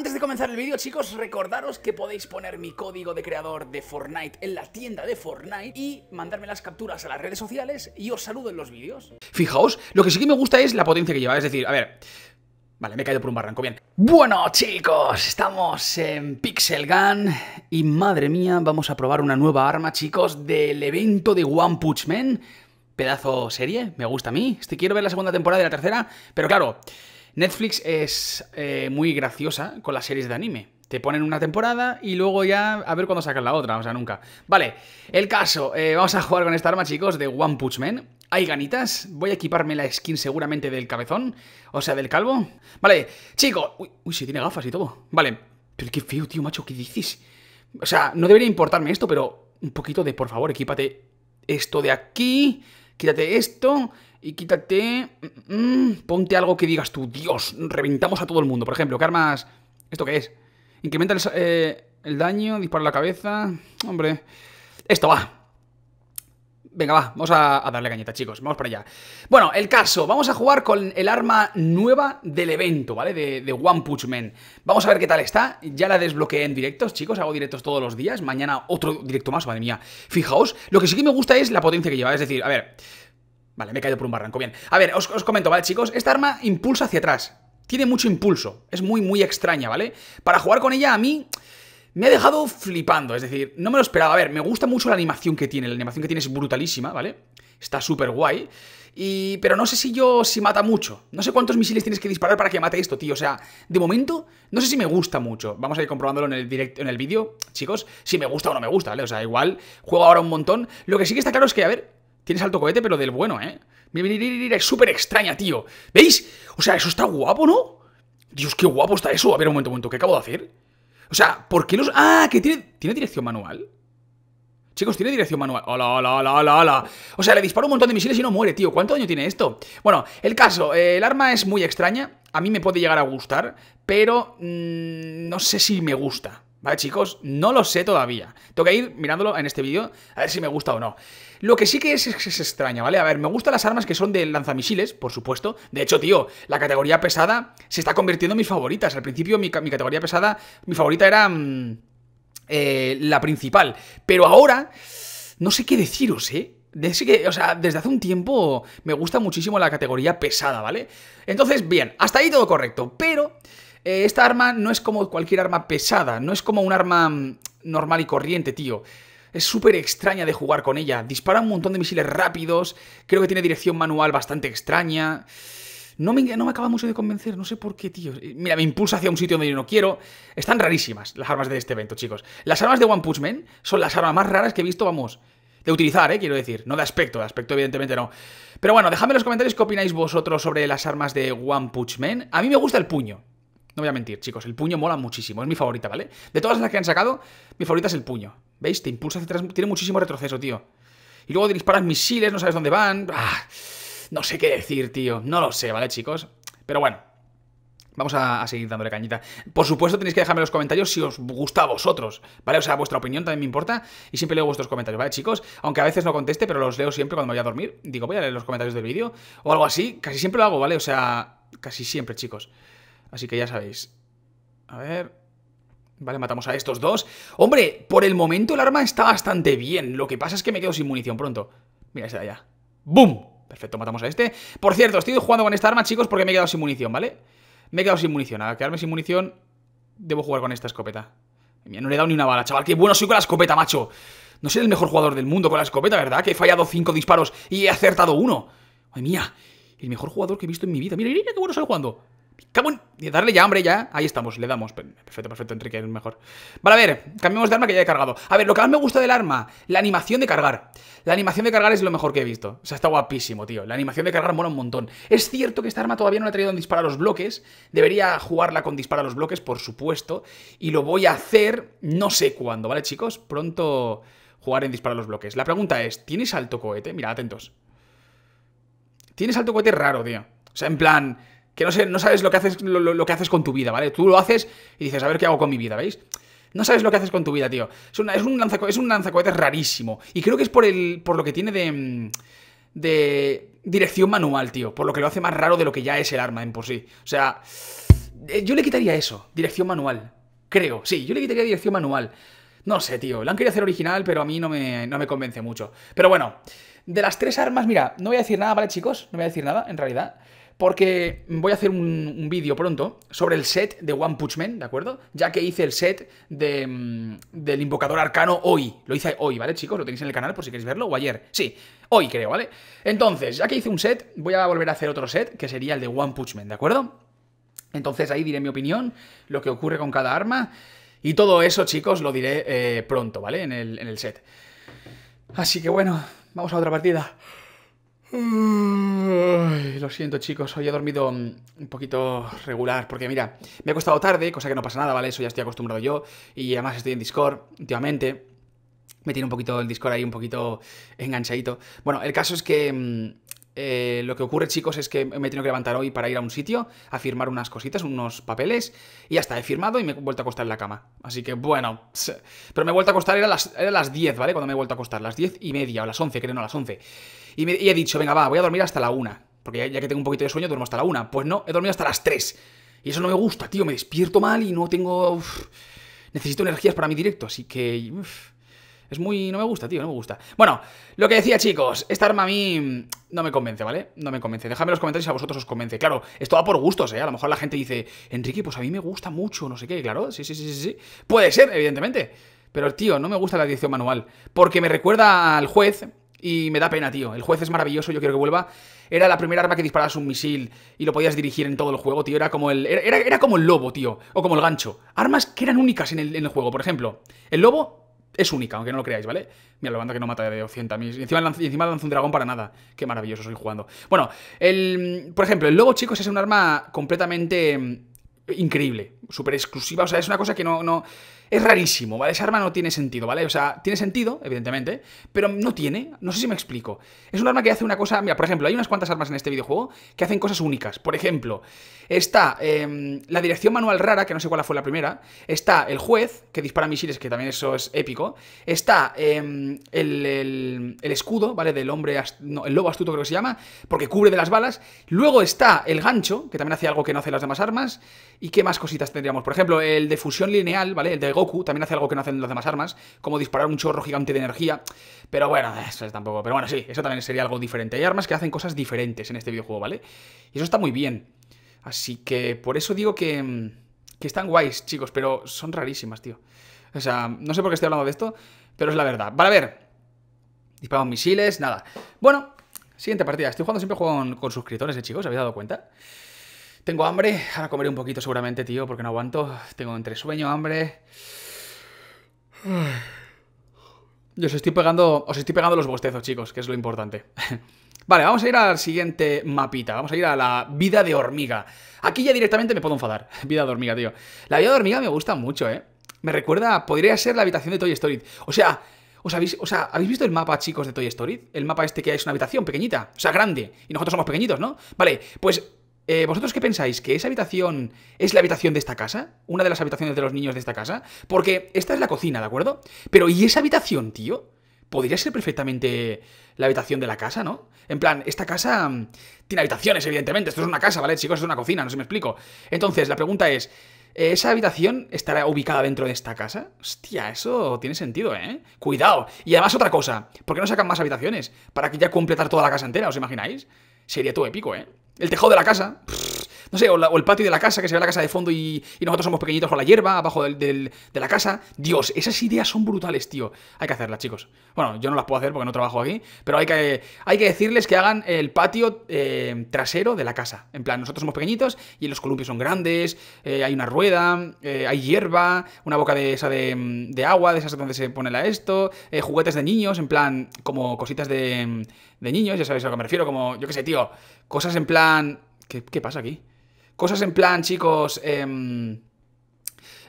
Antes de comenzar el vídeo, chicos, recordaros que podéis poner mi código de creador de Fortnite en la tienda de Fortnite y mandarme las capturas a las redes sociales y os saludo en los vídeos. Fijaos, lo que sí que me gusta es la potencia que lleva, es decir, a ver... Vale, me he caído por un barranco, bien. Bueno, chicos, estamos en Pixel Gun y madre mía, vamos a probar una nueva arma, chicos, del evento de One Punch Man. Pedazo serie, me gusta a mí. quiero ver la segunda temporada y la tercera, pero claro, Netflix es eh, muy graciosa con las series de anime. Te ponen una temporada y luego ya a ver cuándo sacan la otra, o sea, nunca. Vale, el caso, eh, vamos a jugar con esta arma, chicos, de One Punch Man. Hay ganitas, voy a equiparme la skin seguramente del cabezón, o sea, del calvo. Vale, chico, uy, uy, si tiene gafas y todo. Vale, pero qué feo, tío, macho, ¿qué dices? O sea, no debería importarme esto, pero un poquito de, por favor, equípate esto de aquí, quítate esto, y quítate. Mm, mm, ponte algo que digas tú, Dios, reventamos a todo el mundo. Por ejemplo, ¿qué armas. ¿Esto qué es? Incrementa eh, el, daño, dispara la cabeza. Hombre. Esto va. Venga, va, vamos a, darle cañeta, chicos. Vamos para allá. Bueno, el caso. Vamos a jugar con el arma nueva del evento, ¿vale? De, de, One Punch Man. Vamos a ver qué tal está. Ya la desbloqueé en directos, chicos. Hago directos todos los días. Mañana otro directo más, madre mía. Fijaos, lo que sí que me gusta es la potencia que lleva. Es decir, a ver, Vale, me he caído por un barranco, bien. A ver, os, comento, ¿vale, chicos? Esta arma impulsa hacia atrás. Tiene mucho impulso. Es muy, muy extraña, ¿vale? Para jugar con ella, a mí me ha dejado flipando, es decir, no me lo esperaba. A ver, me gusta mucho la animación que tiene, la animación que tiene es brutalísima, ¿vale? Está súper guay. Y, pero no sé si yo, si mata mucho. No sé cuántos misiles tienes que disparar para que mate esto, tío. O sea, de momento, no sé si me gusta mucho. Vamos a ir comprobándolo en el, directo, en el vídeo, chicos, si me gusta o no me gusta, ¿vale? O sea, igual juego ahora un montón. Lo que sí que está claro es que, a ver, tiene salto cohete, pero del bueno, ¿eh? Es súper extraña, tío. ¿Veis? O sea, eso está guapo, ¿no? Dios, qué guapo está eso. A ver, un momento, un momento. ¿Qué acabo de hacer? O sea, ¿por qué los...? ¡Ah! Que tiene... ¿Tiene dirección manual? Chicos, tiene dirección manual. Hola, hola, hola, hola, hola. O sea, le disparo un montón de misiles y no muere, tío. ¿Cuánto daño tiene esto? Bueno, el caso, eh, el arma es muy extraña. A mí me puede llegar a gustar, pero mm, no sé si me gusta. ¿Vale, chicos? No lo sé todavía. Tengo que ir mirándolo en este vídeo a ver si me gusta o no. Lo que sí que es, es, extraña, ¿vale? A ver, me gustan las armas que son de lanzamisiles, por supuesto. De hecho, tío, la categoría pesada se está convirtiendo en mis favoritas. Al principio, mi, categoría pesada, mi favorita era mm, eh, la principal. Pero ahora, no sé qué deciros, ¿eh? que, o sea, desde hace un tiempo me gusta muchísimo la categoría pesada, ¿vale? Entonces, bien, hasta ahí todo correcto, pero eh, esta arma no es como cualquier arma pesada, no es como un arma mm, normal y corriente, tío. Es súper extraña de jugar con ella. Dispara un montón de misiles rápidos. Creo que tiene dirección manual bastante extraña. No me, no me acaba mucho de convencer, no sé por qué, tío. Eh, mira, me impulsa hacia un sitio donde yo no quiero. Están rarísimas las armas de este evento, chicos. Las armas de One Punch Man son las armas más raras que he visto, vamos. De utilizar, eh, quiero decir. No de aspecto, de aspecto evidentemente no. Pero bueno, dejadme en los comentarios qué opináis vosotros sobre las armas de One Punch Man. A mí me gusta el puño. No voy a mentir, chicos, el puño mola muchísimo, es mi favorita, ¿vale? De todas las que han sacado, mi favorita es el puño. ¿Veis? Te impulsa hacia atrás, tiene muchísimo retroceso, tío. Y luego disparas misiles, no sabes dónde van. ¡ah! no sé qué decir, tío. No lo sé, ¿vale, chicos? Pero bueno, Vamos a, a, seguir dándole cañita. Por supuesto, tenéis que dejarme en los comentarios si os gusta a vosotros, ¿vale? O sea, vuestra opinión también me importa y siempre leo vuestros comentarios, ¿vale, chicos? Aunque a veces no conteste, pero los leo siempre cuando me voy a dormir. Digo, voy a leer los comentarios del vídeo o algo así. Casi siempre lo hago, ¿vale? O sea, casi siempre, chicos. Así que ya sabéis. A ver... Vale, matamos a estos dos. ¡Hombre! Por el momento el arma está bastante bien. Lo que pasa es que me quedo sin munición pronto. Mira ese de allá. ¡Bum! Perfecto, matamos a este. Por cierto, estoy jugando con esta arma, chicos, porque me he quedado sin munición, ¿vale? Me he quedado sin munición. Al quedarme sin munición, debo jugar con esta escopeta. Mira, no le he dado ni una bala, chaval. ¡Qué bueno soy con la escopeta, macho! No soy el mejor jugador del mundo con la escopeta, ¿verdad? Que he fallado cinco disparos y he acertado uno. ¡Ay, mía! El mejor jugador que he visto en mi vida. Mira, mira, qué bueno soy jugando. ¡Cabón! Darle ya, hombre, ya. Ahí estamos, le damos. Perfecto, perfecto, Enrique, es mejor. Vale, a ver, cambiamos de arma que ya he cargado. A ver, lo que más me gusta del arma, la animación de cargar. La animación de cargar es lo mejor que he visto. O sea, está guapísimo, tío. La animación de cargar mola un montón. Es cierto que esta arma todavía no la he traído en disparar los bloques. Debería jugarla con disparar los bloques, por supuesto. Y lo voy a hacer no sé cuándo, ¿vale, chicos? Pronto jugar en disparar los bloques. La pregunta es, ¿tienes alto cohete? Mira, atentos. Tienes alto cohete raro, tío. O sea, en plan que no, sé, no sabes lo que, haces, lo, que haces con tu vida, ¿vale? Tú lo haces y dices, a ver qué hago con mi vida, ¿veis? No sabes lo que haces con tu vida, tío. Es, una, es, un, un lanzacohetes rarísimo. Y creo que es por, el, por lo que tiene de, de dirección manual, tío. Por lo que lo hace más raro de lo que ya es el arma en por sí. O sea, eh, yo le quitaría eso, dirección manual. Creo, sí, yo le quitaría dirección manual. No sé, tío. Lo han querido hacer original, pero a mí no me, no me convence mucho. Pero bueno, de las tres armas, mira, no voy a decir nada, ¿vale, chicos? No voy a decir nada, en realidad porque voy a hacer un, vídeo pronto sobre el set de One Punch Man, ¿de acuerdo? Ya que hice el set mm, del invocador arcano hoy. Lo hice hoy, ¿vale, chicos? Lo tenéis en el canal por si queréis verlo, o ayer. Sí, hoy creo, ¿vale? Entonces, ya que hice un set, voy a volver a hacer otro set, que sería el de One Punch Man, ¿de acuerdo? Entonces ahí diré mi opinión, lo que ocurre con cada arma, y todo eso, chicos, lo diré eh, pronto, ¿vale? En el, en el set. Así que bueno, vamos a otra partida. Mm, lo siento, chicos, hoy he dormido mm, un poquito regular, porque mira, me he acostado tarde, cosa que no pasa nada, ¿vale? Eso ya estoy acostumbrado yo, y además estoy en Discord últimamente. Me tiene un poquito el Discord ahí un poquito enganchadito. Bueno, el caso es que mm, eh, lo que ocurre, chicos, es que me he tenido que levantar hoy para ir a un sitio, a firmar unas cositas, unos papeles, y ya está, he firmado y me he vuelto a acostar en la cama. Así que, bueno, pero me he vuelto a acostar, era las, era las 10, ¿vale? Cuando me he vuelto a acostar, las 10 y media, o las 11, creo, no, las 11. Y, he dicho, venga, va, voy a dormir hasta la 1, porque ya, que tengo un poquito de sueño, duermo hasta la 1. Pues no, he dormido hasta las 3. Y eso no me gusta, tío, me despierto mal y no tengo... necesito energías para mi directo, así que... Es muy... No me gusta, tío, no me gusta. Bueno, lo que decía, chicos, esta arma a mí no me convence, ¿vale? No me convence. Déjame en los comentarios si a vosotros os convence. Claro, esto va por gustos, ¿eh? A lo mejor la gente dice, Enrique, pues a mí me gusta mucho, no sé qué. Claro, sí, sí, sí, sí. sí. Puede ser, evidentemente. Pero, tío, no me gusta la dirección manual. Porque me recuerda al juez y me da pena, tío. El juez es maravilloso, yo quiero que vuelva. Era la primera arma que disparabas un misil y lo podías dirigir en todo el juego, tío. Era como el, era, como el lobo, tío. O como el gancho. Armas que eran únicas en el juego. Por ejemplo, el lobo es única, aunque no lo creáis, ¿vale? Mira, la banda que no mata de 200.000. Y encima, lanza, encima un dragón para nada. Qué maravilloso estoy jugando. Bueno, el, por ejemplo, el logo, chicos, es un arma completamente mm, increíble. Súper exclusiva. O sea, es una cosa que no... no es rarísimo, ¿vale? Esa arma no tiene sentido, ¿vale? O sea, tiene sentido, evidentemente, pero no tiene, no sé si me explico. Es un arma que hace una cosa, mira, por ejemplo, hay unas cuantas armas en este videojuego que hacen cosas únicas. Por ejemplo, está em, la dirección manual rara, que no sé cuál fue la primera, está el juez, que dispara misiles, que también eso es épico, está em, el, escudo, ¿vale? Del hombre, el lobo astuto creo que se llama, porque cubre de las balas, luego está el gancho, que también hace algo que no hace las demás armas, y qué más cositas tendríamos. Por ejemplo, el de fusión lineal, ¿vale? El de también hace algo que no hacen las demás armas, como disparar un chorro gigante de energía. Pero bueno, eso es tampoco. Pero bueno, sí, eso también sería algo diferente. Hay armas que hacen cosas diferentes en este videojuego, ¿vale? Y eso está muy bien. Así que por eso digo que, que están guays, chicos, pero son rarísimas, tío. O sea, no sé por qué estoy hablando de esto, pero es la verdad. Vale, a ver. Disparamos misiles, nada. Bueno, siguiente partida. Estoy jugando siempre con, suscriptores, ¿eh, chicos? ¿Habéis dado cuenta? Tengo hambre, ahora comeré un poquito seguramente, tío, porque no aguanto. Tengo entre sueño, hambre. Yo os estoy pegando, os estoy pegando los bostezos, chicos, que es lo importante. vale, vamos a ir al siguiente mapita. Vamos a ir a la vida de hormiga. Aquí ya directamente me puedo enfadar. Vida de hormiga, tío. La vida de hormiga me gusta mucho, ¿eh? Me recuerda, podría ser la habitación de Toy Story. O sea, ¿Os habéis, o sea, ¿habéis visto el mapa, chicos, de Toy Story? El mapa este que es una habitación pequeñita, o sea, grande. Y nosotros somos pequeñitos, ¿no? Vale, pues eh, ¿Vosotros qué pensáis? ¿Que esa habitación es la habitación de esta casa? ¿Una de las habitaciones de los niños de esta casa? Porque esta es la cocina, ¿de acuerdo? Pero ¿y esa habitación, tío? Podría ser perfectamente la habitación de la casa, ¿no? En plan, esta casa mm, tiene habitaciones, evidentemente. Esto es una casa, ¿vale, chicos? Esto es una cocina, no si me explico. Entonces, la pregunta es... Eh, ¿Esa habitación estará ubicada dentro de esta casa? Hostia, eso tiene sentido, ¿eh? Cuidado. Y además otra cosa, ¿por qué no sacan más habitaciones? Para que ya completar toda la casa entera, ¿os imagináis? Sería todo épico, ¿eh? El tejado de la casa no sé, o, el patio de la casa, que se ve la casa de fondo y, nosotros somos pequeñitos con la hierba abajo del, de la casa. Dios, esas ideas son brutales, tío. Hay que hacerlas, chicos. Bueno, yo no las puedo hacer porque no trabajo aquí, pero hay que, hay que decirles que hagan el patio eh, trasero de la casa. En plan, nosotros somos pequeñitos y los columpios son grandes, eh, hay una rueda, eh, hay hierba, una boca de esa de, agua, de esas donde se pone la esto, juguetes de niños, en plan, como cositas de, niños, ya sabéis a lo que me refiero, como, yo qué sé, tío, cosas en plan... ¿Qué, pasa aquí? Cosas en plan, chicos, em,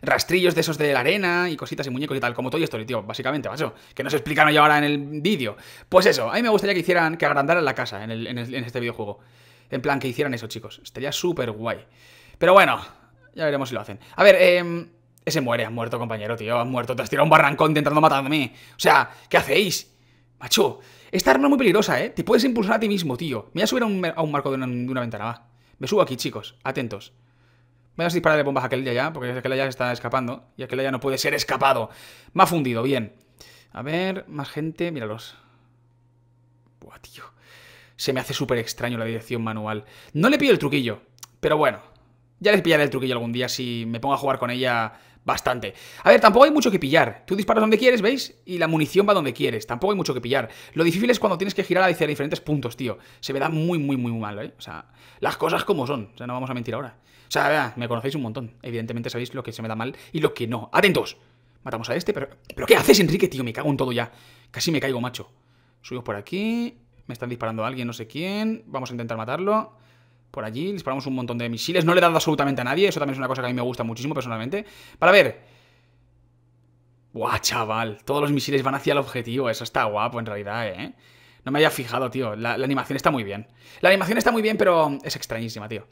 rastrillos de esos de la arena y cositas y muñecos y tal, como Toy esto tío, básicamente, macho, que no se explicaron yo ahora en el vídeo. Pues eso, a mí me gustaría que hicieran, que agrandaran la casa en, este videojuego. En plan, que hicieran eso, chicos. Estaría súper guay. Pero bueno, ya veremos si lo hacen. A ver, eh... Ese muere, ha muerto, compañero, tío. ha muerto. Te has tirado un barrancón intentando matarme. O sea, ¿qué hacéis? Macho, esta arma es muy peligrosa, ¿eh? Te puedes impulsar a ti mismo, tío. Me voy a subir a un, marco de una, de una ventana, va. Me subo aquí, chicos. Atentos. Voy a disparar de bombas a de ya, porque aquel ya se está escapando. Y aquel ya no puede ser escapado. Me ha fundido, bien. A ver, más gente. Míralos. Buah, tío. Se me hace súper extraño la dirección manual. No le pido el truquillo, pero bueno. Ya les pillaré el truquillo algún día si me pongo a jugar con ella bastante. A ver, tampoco hay mucho que pillar. Tú disparas donde quieres, ¿veis? Y la munición va donde quieres. Tampoco hay mucho que pillar. Lo difícil es cuando tienes que girar a diferentes puntos, tío. Se me da muy, muy, muy mal, ¿eh? O sea, las cosas como son. O sea, no vamos a mentir ahora. O sea, me conocéis un montón. Evidentemente sabéis lo que se me da mal y lo que no. ¡Atentos! Matamos a este, pero... ¿Pero qué haces, Enrique, tío? Me cago en todo ya. Casi me caigo, macho. Subimos por aquí. Me están disparando a alguien, no sé quién. Vamos a intentar matarlo por allí, disparamos un montón de misiles. No le he dado absolutamente a nadie, eso también es una cosa que a mí me gusta muchísimo personalmente. Para ver... Buah, chaval, todos los misiles van hacia el objetivo, eso está guapo en realidad, ¿eh? No me había fijado, tío, la, animación está muy bien. La animación está muy bien, pero es extrañísima, tío.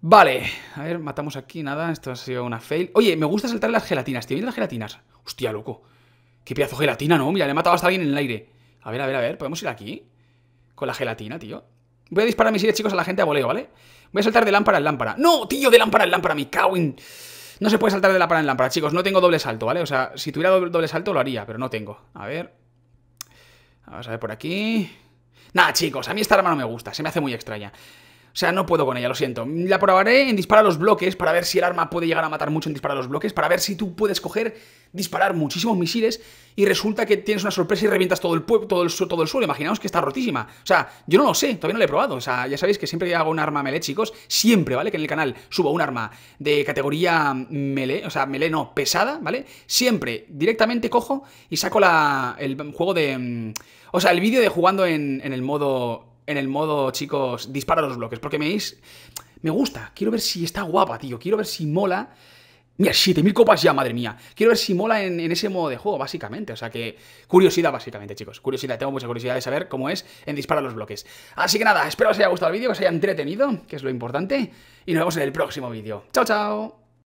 Vale, a ver, matamos aquí, nada, esto ha sido una fail. Oye, me gusta saltar las gelatinas, tío, mira las gelatinas. Hostia, loco. Qué pedazo de gelatina, ¿no? Mira, le he matado hasta alguien en el aire. A ver, a ver, a ver, ¿podemos ir aquí? Con la gelatina, tío. Voy a disparar misiles, chicos, a la gente a voleo, ¿vale? Voy a saltar de lámpara en lámpara. ¡No, tío! De lámpara en lámpara, mi cowin. No se puede saltar de lámpara en lámpara, chicos. No tengo doble salto, ¿vale? O sea, si tuviera doble salto lo haría, pero no tengo. A ver. Vamos a ver por aquí. Nada, chicos, a mí esta arma no me gusta. Se me hace muy extraña. O sea, no puedo con ella, lo siento. La probaré en disparar los bloques para ver si el arma puede llegar a matar mucho en disparar los bloques, para ver si tú puedes coger, disparar muchísimos misiles y resulta que tienes una sorpresa y revientas todo el, pueblo, todo el, suelo. Imaginaos que está rotísima. O sea, yo no lo sé, todavía no lo he probado. O sea, ya sabéis que siempre que hago un arma melee, chicos, siempre, ¿vale? Que en el canal subo un arma de categoría melee, o sea, melee no, pesada, ¿vale? Siempre, directamente cojo y saco la, el juego de... Mm, o sea, el vídeo de jugando en, en el modo en el modo, chicos, dispara los bloques, porque me Me gusta, quiero ver si está guapa, tío, quiero ver si mola. Mira, 7000 copas ya, madre mía. Quiero ver si mola en, en, ese modo de juego, básicamente. O sea que, curiosidad, básicamente, chicos. Curiosidad, tengo mucha curiosidad de saber cómo es en disparar los bloques. Así que nada, espero que os haya gustado el vídeo, que os haya entretenido, que es lo importante. Y nos vemos en el próximo vídeo. Chao, chao.